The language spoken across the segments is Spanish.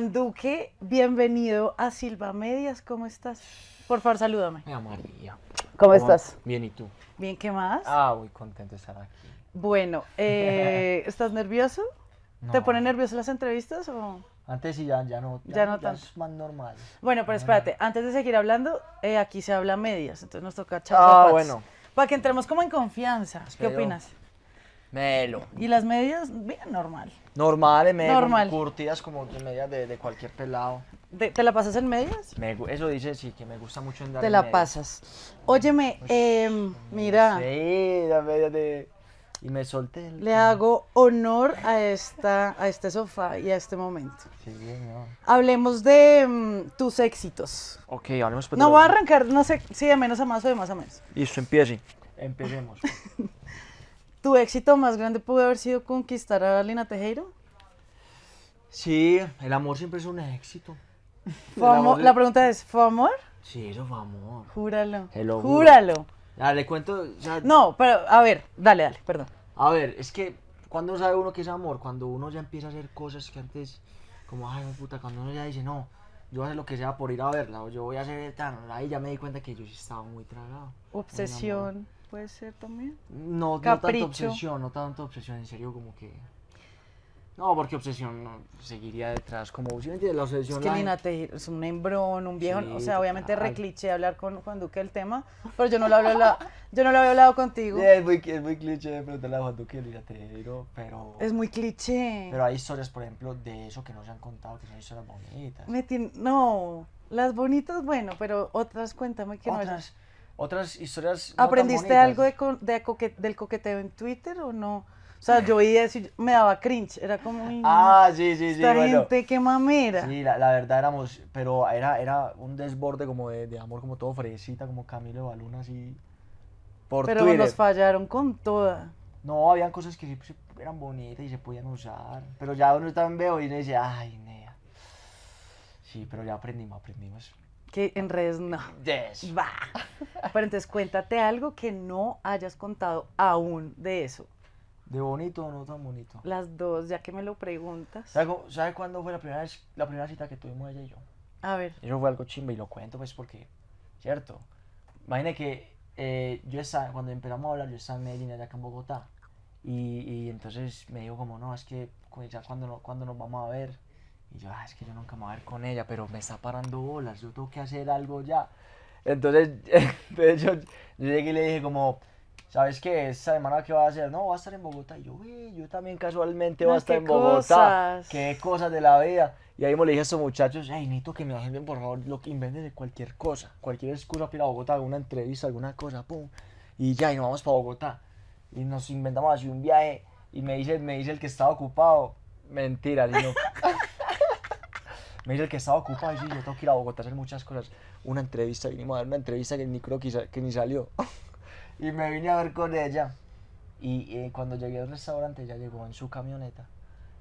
Duque, bienvenido a Silva Medias. ¿Cómo estás? Por favor, salúdame. Mi María. ¿Cómo, estás? Bien, ¿y tú? Bien, ¿qué más? Ah, muy contento de estar aquí. Bueno, eh, ¿estás nervioso? ¿Te ponen nervioso las entrevistas o...? Antes sí, ya, ya no. Ya, no tanto. más normal. Bueno, pero espérate, antes de seguir hablando, eh, aquí se habla medias, entonces nos toca charlar. Ah, bueno. Para que entremos como en confianza. ¿Qué opinas? Melo. Y las medias, bien normal. Normal, en Normal. curtidas como de medias de, cualquier pelado. ¿Te, la pasas en medias? eso dice, sí, que me gusta mucho andar Te la pasas. Óyeme, em, mira, Sí, las medias de... Y me solté le hago honor a, esta, a este sofá y a este momento. Sí, bien, Hablemos de em, tus éxitos. Ok, hablemos pues No voy a arrancar, no sé si de menos a más o de más a menos. Y Listo, empiece. Empecemos. ¿Tu éxito más grande pudo haber sido conquistar a Lina Tejero? Sí, el amor siempre es un éxito. Amor, la pregunta es, ¿fue amor? Sí, eso fue amor. Júralo. Júralo. cuento... no, pero a ver, dale, dale, perdón. A ver, es que cuando sabe uno que es amor, cuando uno ya empieza a hacer cosas que antes, como, ay, puta, cuando uno ya dice, no, yo voy lo que sea por ir a verla, o yo voy a hacer tan, ahí ya me di cuenta que yo sí estaba muy tragado. Obsesión puede ser también. No, no tanto obsesión, no tanto obsesión, en serio, como que. No, porque obsesión seguiría detrás. Como si de la obsesión. Es que Lina es un hembrón, un viejo. o sea, obviamente es re cliché hablar con Juan Duque el tema, pero yo no lo, hablo, yo no lo había hablado contigo. es, muy, es muy cliché preguntarle a Juan Duque y pero. Es muy cliché. Pero hay historias, por ejemplo, de eso que no se han contado, que son historias bonitas. no, las bonitas, bueno, pero otras, cuéntame que no. Otras otras historias. ¿Aprendiste algo de, de del coqueteo en Twitter o no? O sea, yo oía eso me daba cringe, era como... Ah, sí, sí, sí. Esta gente, qué mamera. Sí, la, la, verdad éramos, pero era, era un desborde como de, de amor, como todo fresita, como Camilo Baluna, así... Por pero nos fallaron con toda. No, habían cosas que sí, eran bonitas y se podían usar, pero ya uno en veo y uno dice, ay, nea. Sí, pero ya aprendimos, aprendimos que en redes no. Yes. Va. Pero entonces cuéntate algo que no hayas contado aún de eso. ¿De bonito o no tan bonito? Las dos, ya que me lo preguntas. ¿Sabes cuándo fue la primera, la primera cita que tuvimos ella y yo? A ver. Eso fue algo chimba y lo cuento pues porque, ¿cierto? Imagina que eh, yo estaba, cuando empezamos a hablar, yo estaba en Medellín, allá acá en Bogotá. Y, y entonces me dijo como, no, es que ya cuando, cuando nos vamos a ver. Y yo, ah, es que yo nunca me voy a ver con ella, pero me está parando bolas, yo tengo que hacer algo ya. Entonces, yo, llegué y le dije como, ¿sabes qué? esa semana qué va a hacer? No, va a estar en Bogotá. Y yo, uy, yo también casualmente voy a ah, estar en Bogotá. Qué cosas de la vida. Y ahí me le dije a estos muchachos, hey, necesito que me bien, por favor, lo que inventen de cualquier cosa. Cualquier excusa para ir a Bogotá, alguna entrevista, alguna cosa, pum. Y ya, y nos vamos para Bogotá. Y nos inventamos así un viaje. Y me dice, me dice el que estaba ocupado, mentira, digo... Me dice el que estaba ocupado y yo tengo que ir a Bogotá a hacer muchas cosas. Una entrevista, vinimos a dar una entrevista que ni creo que, ni salió. y me vine a ver con ella. Y, eh, cuando llegué al restaurante, ella llegó en su camioneta.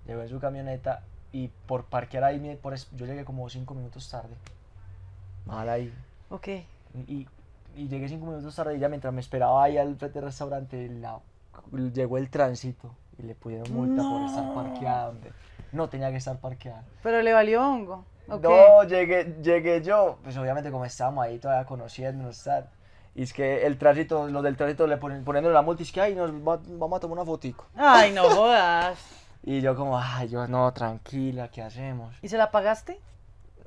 Llegó en su camioneta y por parquear ahí, por, yo llegué como cinco minutos tarde. Mal ahí. Ok. Y, llegué cinco minutos tarde y ella mientras me esperaba ahí al frente del restaurante, llegó el tránsito y le pusieron multa por estar parqueada. Donde, no tenía que estar parqueada. Pero le valió hongo. No, llegué, yo, pues obviamente como estábamos ahí todavía conociéndonos, ¿sabes? Y es que el tránsito, lo del tránsito le ponen, la multis que ahí nos vamos a tomar una fotico. Ay, no jodas. y yo como, ay, yo no, tranquila, ¿qué hacemos? ¿Y se la pagaste?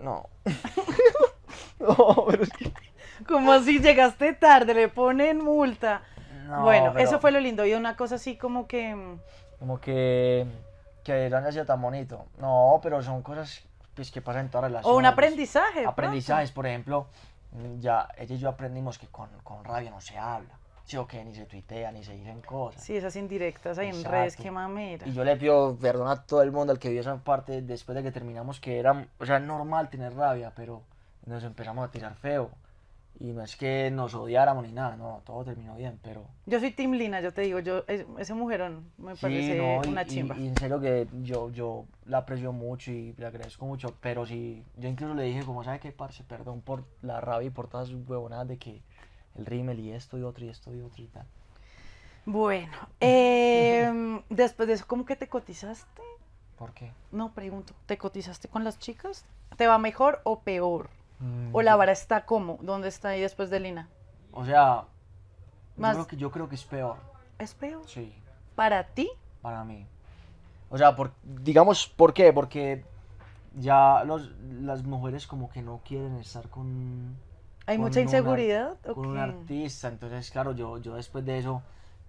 No. no, pero es que... Como así llegaste tarde, le ponen multa. No, bueno, eso fue lo lindo. Y una cosa así como que... Mm, como que que han haya tan bonito. No, pero son cosas pues, que pasan en todas relaciones. O un aprendizaje. Pues. Aprendizajes, por ejemplo, ya ella y yo aprendimos que con, con no se habla. Sí, que ni se tuitea, ni se dicen cosas. Sí, esas indirectas ahí en redes, qué mamera. Y yo le pido perdón a todo el mundo al que vio esa parte después de que terminamos, que era, o sea, normal tener rabia, pero nos empezamos a tirar feo. Y no es que nos odiáramos ni nada, no, todo terminó bien, pero... Yo soy Tim Lina, yo te digo, yo ese mujerón me parece una chimba. Y, y, en serio que yo, yo la aprecio mucho y le agradezco mucho, pero sí, yo incluso le dije, como, ¿sabe qué, parce? Perdón por la rabia y por todas sus huevonadas de que el Rimmel y esto y otro y esto y otro y tal. Bueno, em, después de eso, ¿cómo que te cotizaste? ¿Por qué? No, pregunto, ¿te cotizaste con las chicas? ¿Te va mejor o peor? Mm, ¿O la vara está como? ¿Dónde está ahí después de Lina? O sea, Más... yo, creo que, es peor. ¿Es peor? Sí. ¿Para ti? Para mí. O sea, por, digamos, ¿por qué? Porque ya las mujeres como que no quieren estar con... ¿Hay mucha inseguridad? con un artista, entonces claro, yo, yo después de eso,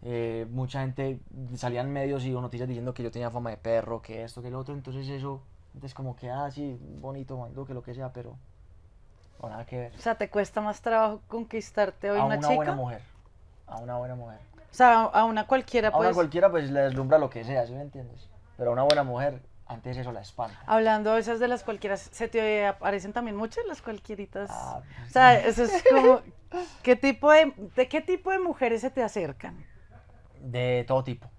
eh, mucha gente salía en medios y noticias diciendo que yo tenía fama de perro, que esto, que lo otro, entonces eso, entonces como que, ah, sí, bonito, bonito, que lo que sea, pero o nada que ver. O sea, ¿te cuesta más trabajo conquistarte hoy a una, buena mujer. A una buena mujer. O sea, a una cualquiera, pues. A una pues. cualquiera, pues le deslumbra lo que sea, ¿sí me entiendes? Pero a una buena mujer, antes eso la espanta. Hablando esas de las cualquieras, ¿se te aparecen también muchas las cualquieritas? Ah, pues, o sea, eso es como. ¿qué tipo ¿De qué tipo de mujeres se te acercan? De todo tipo.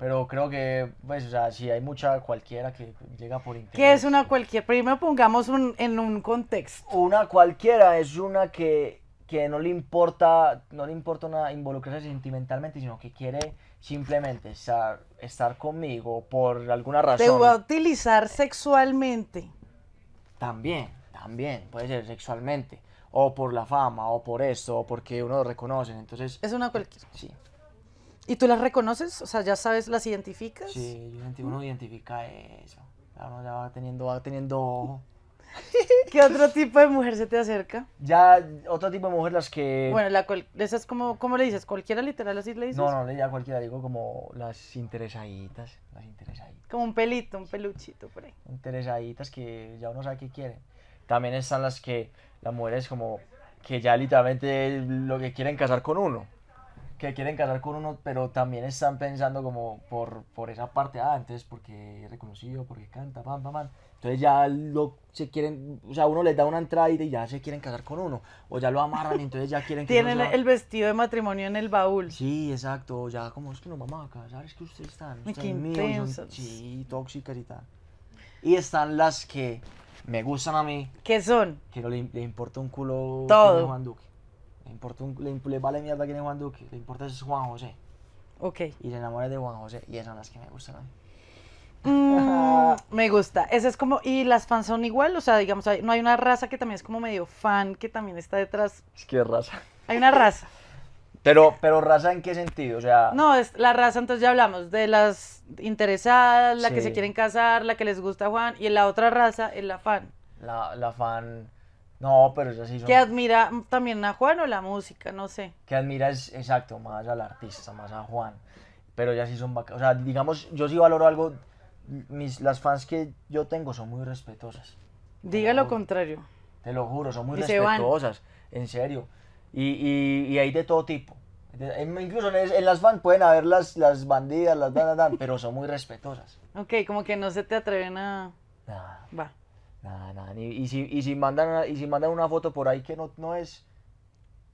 Pero creo que, pues, o sea, si hay mucha cualquiera que llega por internet. ¿Qué es una cualquiera? Primero pongamos un, en un contexto. Una cualquiera es una que, que no le importa, no le importa involucrarse sentimentalmente, sino que quiere simplemente estar, estar conmigo por alguna razón. Te va a utilizar sexualmente. También, también, puede ser sexualmente. O por la fama, o por esto, o porque uno lo reconoce. Entonces. Es una cualquiera. Sí. ¿Y tú las reconoces? O sea, ¿ya sabes, las identificas? Sí, uno identifica eso. ya va teniendo, va teniendo... ¿Qué otro tipo de mujer se te acerca? Ya, otro tipo de mujer las que... Bueno, la cual, esas como, ¿cómo le dices? ¿Cualquiera literal así le dices? No, no, ya cualquiera, digo como las interesaditas, las interesaditas. Como un pelito, un peluchito por ahí. Interesaditas que ya uno sabe qué quieren. También están las que, las mujeres como, que ya literalmente lo que quieren casar con uno que quieren casar con uno, pero también están pensando como por, por esa parte, ah, entonces porque es reconocido, porque canta, pam, pam, pam. Entonces ya lo, se quieren, o sea, uno les da una entrada y ya se quieren casar con uno, o ya lo amarran y entonces ya quieren que Tienen el vestido de matrimonio en el baúl. Sí, exacto, ya como es que no vamos a casar, es que ustedes están, ustedes Qué sí, tóxicas y tal. Y están las que me gustan a mí. ¿Qué son? Que no le, importa un culo Todo. Juan Duque. Le, importa vale mierda que es Juan Duque, le importa es Juan José. Ok. Y se enamora de Juan José y esas son las que me gustan a mí. Mm, me gusta. Esa es como. ¿Y las fans son igual? O sea, digamos, no hay una raza que también es como medio fan que también está detrás. Es que raza. Hay una raza. Pero, pero raza en qué sentido, o sea. No, es la raza, entonces ya hablamos de las interesadas, la que se quieren casar, la que les gusta a Juan, y la otra raza es la fan. La, la fan no, pero ya sí son... Que admira también a Juan o la música, no sé. Que admira es, exacto, más al artista, más a Juan. Pero ya sí son bacanas. O sea, digamos, yo sí valoro algo. Mis, las fans que yo tengo son muy respetuosas. Diga lo, contrario. Te lo juro, son muy respetuosas, en serio. Y, hay de todo tipo. Incluso en, las fans pueden haber las, las bandidas, las dan, dan, pero son muy respetuosas. Ok, como que no se te atreven a... Nada. Va. Nada, nada. Y, y, si, y, mandan una, y si mandan una foto por ahí que no, no es,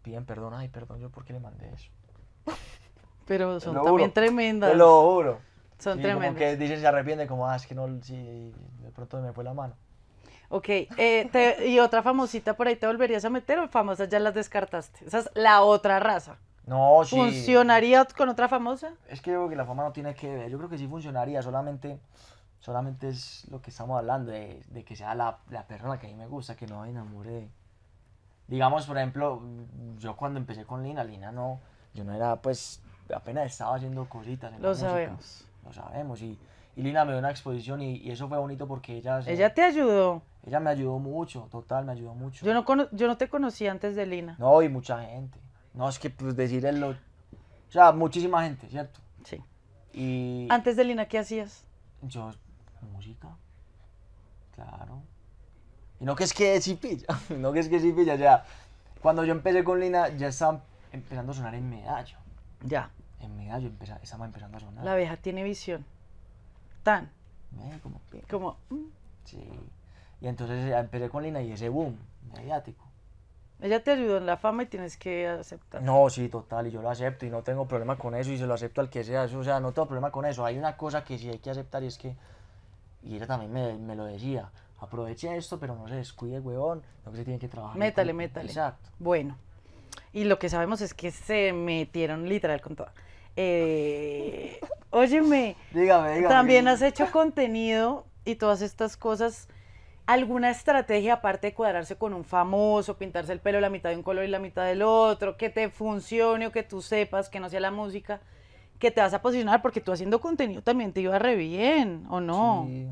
piden perdón. Ay, perdón, yo por qué le mandé eso. Pero son también tremendas. Te lo juro. Son tremendas. Como que dicen, se arrepiente, como, ah, es que no, sí, de pronto me fue la mano. Ok, eh, y otra famosita por ahí, ¿te volverías a meter o famosas ya las descartaste? Esa es la otra raza. No, sí. ¿Funcionaría con otra famosa? Es que yo creo que la fama no tiene que ver. Yo creo que sí funcionaría, solamente solamente es lo que estamos hablando, de, de que sea la, la, persona que a mí me gusta, que no me enamore. Digamos, por ejemplo, yo cuando empecé con Lina, Lina no, yo no era, pues, apenas estaba haciendo cositas. En lo sabemos. lo sabemos. Y, y, Lina me dio una exposición y, y eso fue bonito porque ella... ella te ayudó. Ella me ayudó mucho, total, me ayudó mucho. Yo no, yo no te conocí antes de Lina. No, y mucha gente. No, es que pues el lo... O sea, muchísima gente, ¿cierto? Sí. Y... Antes de Lina, ¿qué hacías? Yo música. Claro. Y no que es que sí pilla, no que es que sí pilla, ya. Cuando yo empecé con Lina, ya estaba empezando a sonar en medallo. Ya. En medallo estaba empezando a sonar. La abeja tiene visión. Tan. como. Como. Mm. Sí. Y entonces eh, empecé con Lina y ese boom mediático. Ella te ayudó en la fama y tienes que aceptar. No, sí, total, y yo lo acepto y no tengo problema con eso y se lo acepto al que sea, o sea, no tengo problema con eso. Hay una cosa que sí hay que aceptar y es que y ella también me, lo decía, aproveche esto, pero no se descuide, huevón, lo que se tiene que trabajar. Métale, métale. Exacto. Bueno, y lo que sabemos es que se metieron literal con todo. Eh, óyeme, también has hecho contenido y todas estas cosas. ¿Alguna estrategia aparte de cuadrarse con un famoso, pintarse el pelo la mitad de un color y la mitad del otro, que te funcione o que tú sepas, que no sea la música? que te vas a posicionar, porque tú haciendo contenido también te iba re bien, ¿o no? Sí.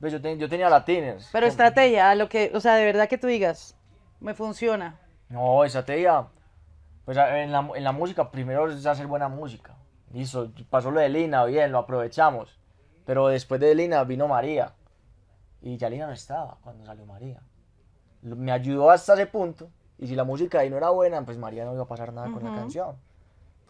Pues yo, yo tenía latines. Pero estrategia, lo que, o sea, de verdad que tú digas, me funciona. No, estrategia, pues en la, música primero es hacer buena música. Listo, pasó lo de Lina, bien, lo aprovechamos. Pero después de Lina vino María. Y ya Lina no estaba cuando salió María. Me ayudó hasta ese punto. Y si la música ahí no era buena, pues María no iba a pasar nada con la canción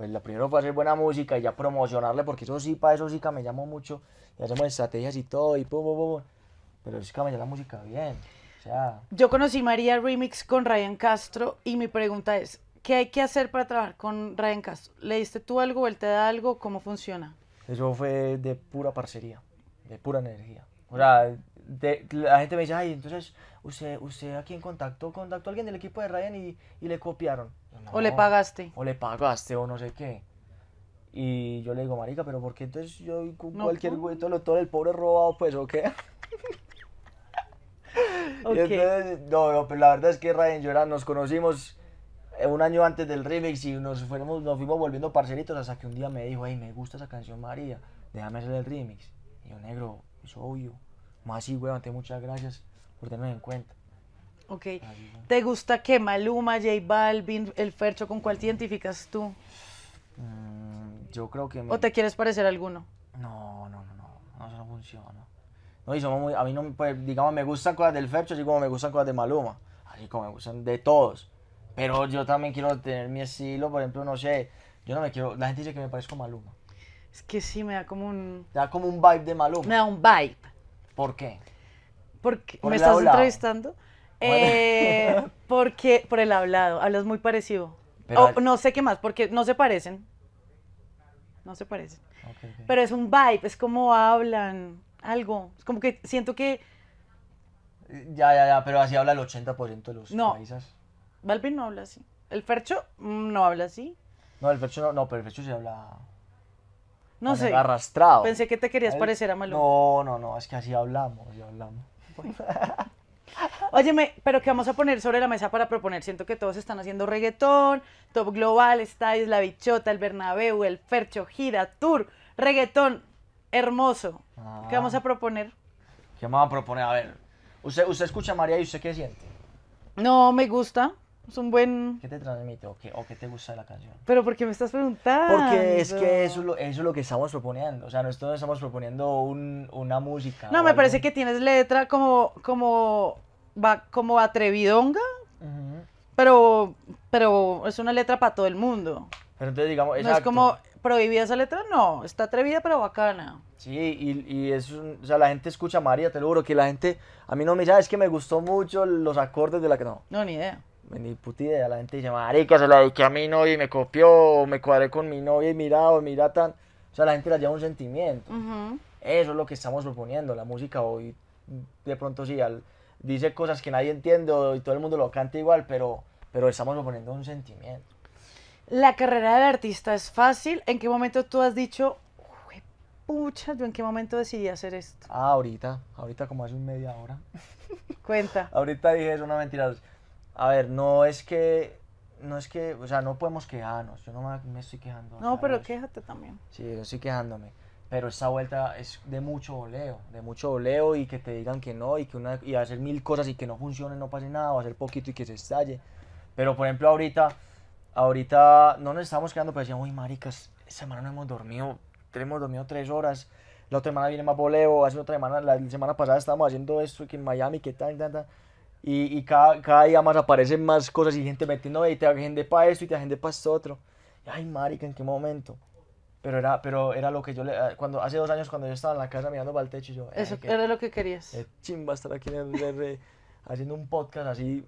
pues lo primero fue hacer buena música y ya promocionarle, porque eso sí, para eso sí que me llamó mucho, y hacemos estrategias y todo, y pero sí que me la música bien, o sea... Yo conocí María Remix con Ryan Castro, y mi pregunta es, ¿qué hay que hacer para trabajar con Ryan Castro? ¿Le diste tú algo, él te da algo, cómo funciona? Eso fue de pura parcería, de pura energía, o sea, la gente me dice, ay, entonces, ¿usted, usted a quién contactó? Contactó a alguien del equipo de Ryan y, y le copiaron. o le pagaste. O le pagaste o no sé qué. Y yo le digo, marica, pero ¿por qué entonces yo con cualquier güey, todo, el pobre robado, pues, o qué? no, pero la verdad es que Ryan y yo nos conocimos eh, un año antes del remix y nos, fuimos, nos fuimos volviendo parcelitos hasta que un día me dijo, ay me gusta esa canción María, déjame hacer el remix. Y yo, negro, es obvio. Más así, weón, te muchas gracias por tenerme en cuenta. Ok. ¿Te gusta que Maluma, J Balvin, El Fercho, con cuál te mm. identificas tú? Mm, yo creo que... Me... ¿O te quieres parecer alguno? No, no, no, no, no, eso no funciona. No, somos muy, a mí no, pues, digamos, me gustan cosas del Fercho, así como me gustan cosas de Maluma, así como me gustan de todos. Pero yo también quiero tener mi estilo, por ejemplo, no sé, yo no me quiero, la gente dice que me parezco Maluma. Es que sí, me da como un... Me da como un vibe de Maluma. Me da un vibe. ¿Por qué? Porque, ¿Me estás entrevistando? Eh, porque, por el hablado, hablas muy parecido. no sé qué más, porque no se parecen. No se parecen. Pero es un vibe, es como hablan, algo. Es como que siento que... Ya, ya, ya, pero así habla el 80% de los no. paisas. Balvin no habla así. El Fercho mm, no habla así. No, el Fercho no, no pero el Fercho sí habla... No sé. Arrastrado. Pensé que te querías parecer a malo. No, no, no, es que así hablamos, ya hablamos. Óyeme, pero ¿qué vamos a poner sobre la mesa para proponer? Siento que todos están haciendo reggaetón, Top Global, Styles, La Bichota, El Bernabéu, El Fercho, Gira, Tour, reggaetón, hermoso. ¿Qué vamos a ah. proponer? ¿Qué vamos a proponer? A ver, usted, usted escucha María y usted qué siente. No, me gusta. Es un buen... ¿Qué te transmite o qué, o te gusta de la canción? Pero porque me estás preguntando. Porque es que eso es lo, eso lo que estamos proponiendo. O sea, nosotros no estamos proponiendo una música. No, me parece que tienes letra como, como, va, como atrevidonga, pero, pero es una letra para todo el mundo. Pero entonces digamos... No es como prohibida esa letra, no. Está atrevida pero bacana. Sí, y, es o sea, la gente escucha María, te lo juro, que la gente, a mí no me dice, ah, es que me gustó mucho los acordes de la que no. No, ni idea ni puta idea. La gente dice, marica, se la dediqué a mi novia y me copió, o me cuadré con mi novia y mira, o mira tan. O sea, la gente la lleva un sentimiento. Eso es lo que estamos proponiendo. La música hoy, mm, de pronto sí, al, dice cosas que nadie entiende y todo el mundo lo canta igual, pero, pero estamos proponiendo un sentimiento. La carrera de artista es fácil. ¿En qué momento tú has dicho, pucha, yo en qué momento decidí hacer esto? Ah, ahorita, ahorita como hace un media hora. Cuenta. ahorita dije, es una mentira a ver, no es que, no es que, o sea, no podemos quejarnos, yo no me estoy quejando. No, pero pues. quéjate también. Sí, yo estoy quejándome, pero esta vuelta es de mucho oleo. de mucho oleo y que te digan que no y que una, y hacer mil cosas y que no funcione, no pase nada, o hacer poquito y que se estalle. Pero por ejemplo ahorita, ahorita no nos estamos quedando, pero decíamos, uy, maricas, esta semana no hemos dormido, tenemos dormido tres horas, la otra semana viene más voleo, hace otra semana, la semana pasada estábamos haciendo esto que en Miami, qué tal, tal, tal y, y cada, cada, día más aparecen más cosas y gente metiendo, y te agende para esto y te agende para esto otro. ay, marica, ¿en qué momento? Pero era, pero era lo que yo le, eh, cuando hace dos años cuando yo estaba en la casa mirando para el techo y yo... Eso era lo que querías. chimba estar aquí en el haciendo un podcast así.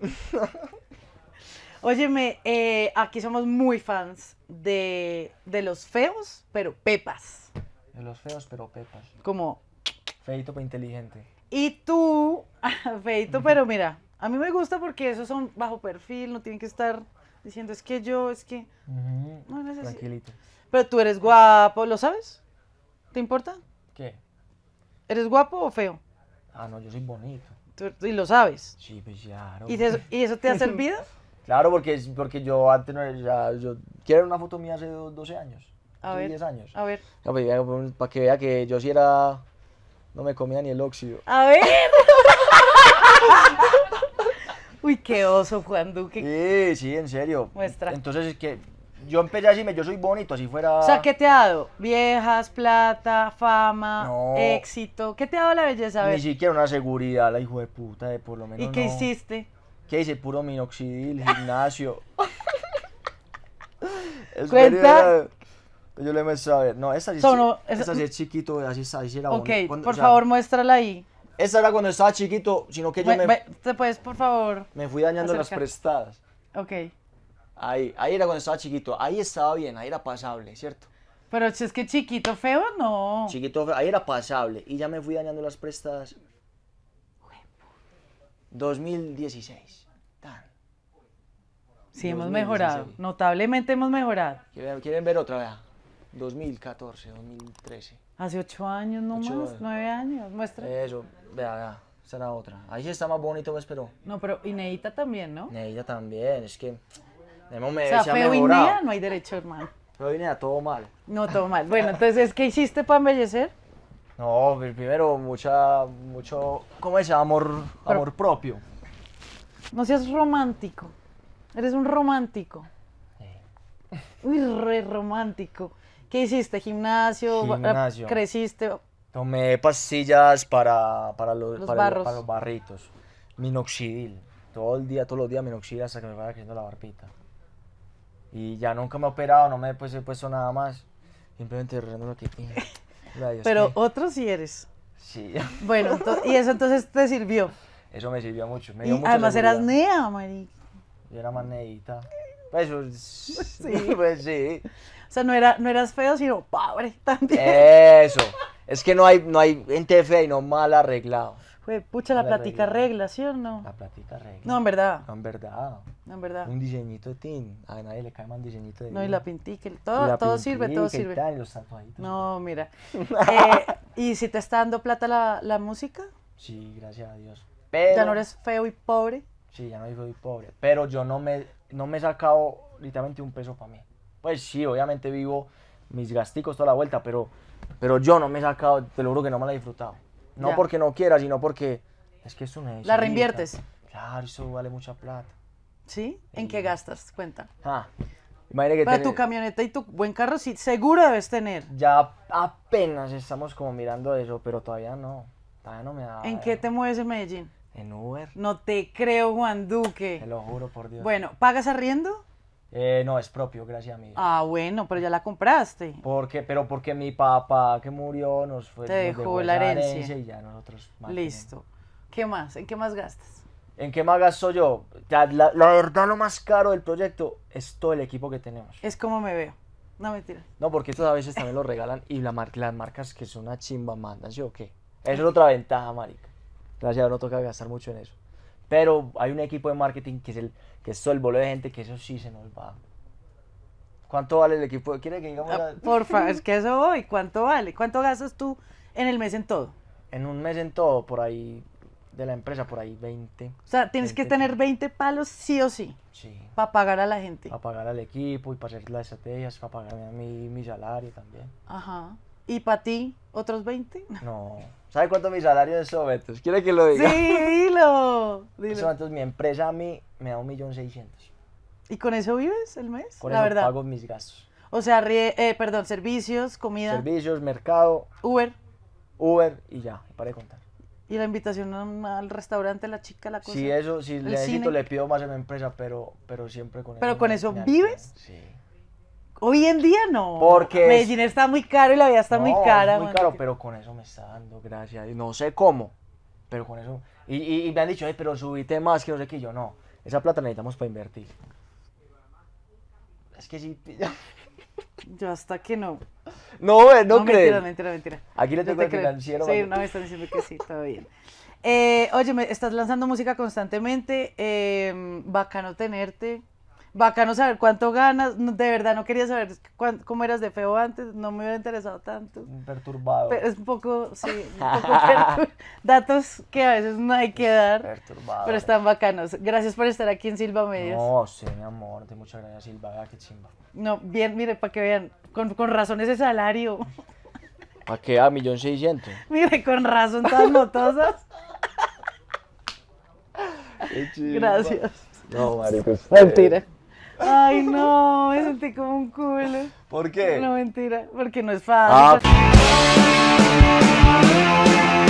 Óyeme, eh, aquí somos muy fans de, de los feos, pero pepas. De los feos, pero pepas. Como... Feito pero inteligente. Y tú, ah, feito, pero mira, a mí me gusta porque esos son bajo perfil, no tienen que estar diciendo es que yo, es que. Tranquilito. Pero tú eres guapo, ¿lo sabes? ¿Te importa? ¿Qué? ¿Eres guapo o feo? Ah, no, yo soy bonito. ¿Y lo sabes? Sí, pues claro. ¿Y, eso te ha servido? claro, porque, porque yo antes no era. Yo, quiero una foto mía hace 12 años. A ver. 10 años. A ver. para que vea que yo sí era no me comía ni el óxido. A ver. Uy, qué oso, Juan Duque. Sí, sí, en serio. Muestra. Entonces, es que yo empecé a decirme, yo soy bonito, así fuera. O sea, ¿qué te ha dado? Viejas, plata, fama, éxito. ¿Qué te ha dado la belleza? Ni siquiera una seguridad, la hijo de puta, de por lo menos. ¿Y qué hiciste? ¿Qué hice? Puro minoxidil, gimnasio. Cuenta, yo le a no, esa sí, esa... es chiquito, así, era Ok, por favor, muéstrala ahí. Esa era cuando estaba chiquito, sino que yo me... ¿Te puedes, por favor? Me fui dañando las prestadas. Ok. Ahí, ahí era cuando estaba chiquito, ahí estaba bien, ahí era pasable, ¿cierto? Pero si es que chiquito feo, no. Chiquito ahí era pasable. Y ya me fui dañando las prestadas. 2016. Tan. Sí, hemos mejorado. Notablemente hemos mejorado. quieren ver otra vez? 2014, 2013. Hace ocho años nomás, nueve años, muestra. Eso, vea, vea, esa otra. Ahí sí está más bonito, pues, pero... No, pero y también, ¿no? Ineita también, es que... o sea, feo no hay derecho, hermano. Feo Inea, todo mal. No, todo mal. Bueno, entonces, ¿qué hiciste para embellecer? No, pues, primero, mucha, mucho, ¿cómo es? Amor, amor propio. No seas romántico. Eres un romántico. Sí. Uy, re romántico. ¿Qué hiciste? ¿Gimnasio? Ah, Gimnasio. ¿Creciste? Tomé pastillas para, para, los, barritos. Minoxidil. Todo el día, todos los días minoxidil hasta que me vaya creciendo la barbita. Y ya nunca me he operado, no me he pues, puesto nada más. Simplemente riendo lo que Pero otro sí eres. Sí. Bueno, y eso entonces te sirvió. Eso me sirvió mucho. Me además eras nea, María. Yo era más neita. Pues, sí. pues sí. O sea, no, era, no eras feo, sino pobre también. Eso. Es que no hay, no hay gente fea y no mal arreglado. pucha, la, platica regla. ¿sí o no? La platica regla. No, en verdad. No, en verdad. No, en verdad. Un diseñito de tin. A nadie le cae más un diseñito de No, y la pintique. Todo, todo sirve, todo sirve. Y los No, mira. Eh, ¿Y si te está dando plata la, la música? Sí, gracias a Dios. Pero, ¿Ya no eres feo y pobre? Sí, ya no soy feo y pobre. Pero yo no me, no me he sacado literalmente un peso para mí. Pues sí, obviamente vivo mis gasticos toda la vuelta, pero, pero yo no me he sacado, te lo juro que no me la he disfrutado. No porque no quiera, sino porque es que es una... ¿La reinviertes? Claro, eso vale mucha plata. ¿Sí? ¿En qué gastas? Cuenta. Ah, imagínate que Para tu camioneta y tu buen carro, sí, seguro debes tener. Ya apenas estamos como mirando eso, pero todavía no. Todavía no me da... ¿En eh. qué te mueves en Medellín? En Uber. No te creo, Juan Duque. Te lo juro por Dios. Bueno, ¿pagas arriendo? Eh, no, es propio, gracias a mí. Ah, bueno, pero ya la compraste. Porque, pero porque mi papá que murió nos fue. Te dejó, la herencia. y ya nosotros. Listo. ¿Qué más? ¿En qué más gastas? ¿En qué más gasto yo? La, verdad, lo más caro del proyecto es todo el equipo que tenemos. Es como me veo. No, mentira. No, porque estos a veces también lo regalan y la las marcas que son una chimba mandan, ¿sí o qué? Esa es otra ventaja, marica. Gracias, no toca gastar mucho en eso. Pero hay un equipo de marketing que es el que es todo el bolo de gente que eso sí se nos va. ¿Cuánto vale el equipo? ¿Quieres que digamos? Ah, la... Porfa, es que eso hoy, ¿cuánto vale? ¿Cuánto gastas tú en el mes en todo? En un mes en todo, por ahí, de la empresa, por ahí 20. O sea, tienes que tener 20 palos sí o sí. Sí. Para pagar a la gente. Para pagar al equipo y para hacer las estrategias, para pagar mi, mi salario también. Ajá. ¿Y para ti otros 20? No. ¿Sabe cuánto mi salario en estos ¿Quiere que lo diga? Sí, dilo. dilo. En mi empresa a mí me da un millón seiscientos. ¿Y con eso vives el mes? Con La verdad. pago mis gastos. O sea, eh, perdón, servicios, comida, Servicios, mercado, Uber. Uber y ya, para de contar. Y la invitación al restaurante, la chica, la cosa. Sí, eso, si le pido más en mi empresa, pero, pero siempre con eso. ¿Pero con eso vives? Sí. Hoy en día no. Porque Medellín está muy caro y la vida está muy cara. Es muy caro, pero con eso me está dando gracias. No sé cómo, pero con eso. Y, me han dicho, pero subite más, que no sé qué. Yo no. Esa plata necesitamos para invertir. Es que sí. Yo hasta que no. No, no, no Mentira, mentira, mentira. Aquí le tengo que el financiero. Sí, no, me están diciendo que sí, todo bien. Eh, oye, estás lanzando música constantemente. Em, bacano tenerte bacano saber cuánto ganas. De verdad, no quería saber cómo eras de feo antes, no me hubiera interesado tanto. Perturbado. Pero es un poco, sí, datos que a veces no hay que dar. Pero están bacanos. Gracias por estar aquí en Silva Medios. No, sí, mi amor, te muchas gracias, Silva, qué chimba. No, bien, mire, para que vean, con, razón ese salario. ¿Para qué? A millón seiscientos. Mire, con razón, todas notosas. Gracias. No, marico. Mentira. Ay, no, me sentí como un culo. ¿Por qué? No, mentira, porque no es fácil. Ah.